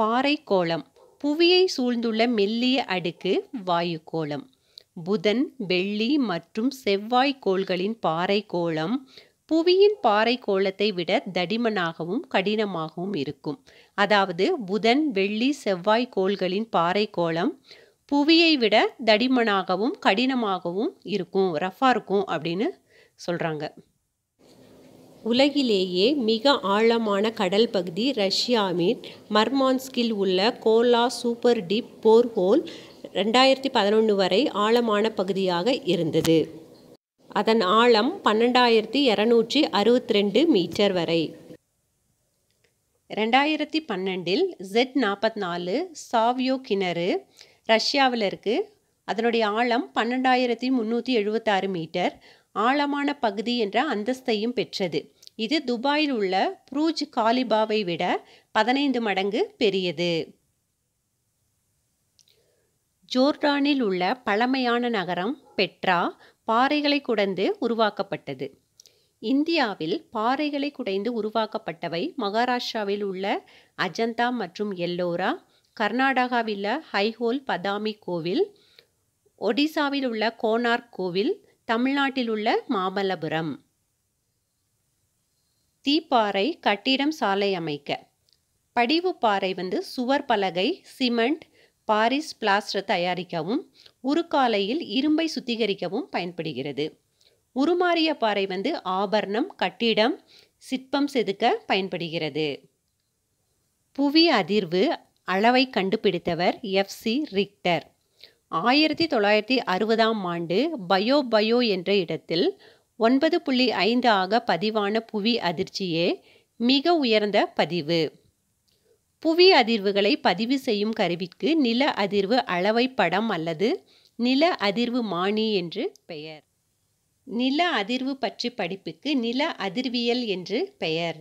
பாறை கோளம் புவியை சூழ்ந்துள்ள மெல்லிய அடுக்கு வாயு கோளம் புதன் வெள்ளி மற்றும் செவ்வாய் கோள்களின் பாறை கோளம் புவியின் பாறை கோளத்தை விட தடிமனாகவும் கடினமாகவும் இருக்கும் அதாவது புதன் வெள்ளி செவ்வாய் கோள்களின் பாறை கோளம் புவியை விட தடிமனாகவும் கடினமாகவும் இருக்கும் ரஃபாக இருக்கும் அப்படின்னு சொல்கிறாங்க உலகிலேயே மிக ஆழமான கடல் பகுதி ரஷ்யாவின் மர்மான்ஸ்கில் உள்ள கோலா சூப்பர் டீப் போர்ஹோல் ரெண்டாயிரத்தி பதினொன்று வரை ஆழமான பகுதியாக இருந்தது அதன் ஆழம் பன்னெண்டாயிரத்தி இரநூற்றி அறுபத்தி ரெண்டு மீட்டர் வரை ரெண்டாயிரத்தி பன்னெண்டில் ஜெட் நாற்பத்தி நாலு சாவியோ கிணறு ரஷ்யாவில் இருக்குது அதனுடைய ஆழம் பன்னெண்டாயிரத்தி முந்நூற்றி எழுபத்தாறு மீட்டர் ஆழமான பகுதி என்ற அந்தஸ்தையும் பெற்றது இது துபாயில் உள்ள புரூஜ் காலிபாவை விட பதினைந்து மடங்கு பெரியது ஜோர்டானில் உள்ள பழமையான நகரம் பெட்ரா பாறைகளை குடந்து உருவாக்கப்பட்டது இந்தியாவில் பாறைகளை குடைந்து உருவாக்கப்பட்டவை மகாராஷ்டிராவில் உள்ள அஜந்தா மற்றும் எல்லோரா கர்நாடகாவில் உள்ள ஹைஹோல் பதாமி கோவில் ஒடிசாவில் உள்ள கோனார்க் கோவில் தமிழ்நாட்டில் உள்ள மாமல்லபுரம் தீப்பாறை கட்டிடம் சாலை அமைக்க படிவு பாறை வந்து சுவர் பலகை சிமெண்ட் பாரிஸ் பிளாஸ்டர் தயாரிக்கவும் உருக்காலையில் இரும்பை சுத்திகரிக்கவும் பயன்படுகிறது உருமாறிய பாறை வந்து ஆபரணம் கட்டிடம் சிற்பம் செதுக்க பயன்படுகிறது புவி அதிர்வு அளவை கண்டுபிடித்தவர் எஃப்சி ரிக்டர் ஆயிரத்தி தொள்ளாயிரத்தி அறுபதாம் ஆண்டு பயோ பயோ என்ற இடத்தில் ஒன்பது புள்ளி ஐந்து ஆக பதிவான புவி அதிர்ச்சியே மிக உயர்ந்த பதிவு புவி அதிர்வுகளை பதிவு செய்யும் கருவிக்கு நில அதிர்வு அளவை படம் அல்லது நில அதிர்வு மானி என்று பெயர் நில அதிர்வு பற்றி படிப்புக்கு நில அதிர்வியல் என்று பெயர்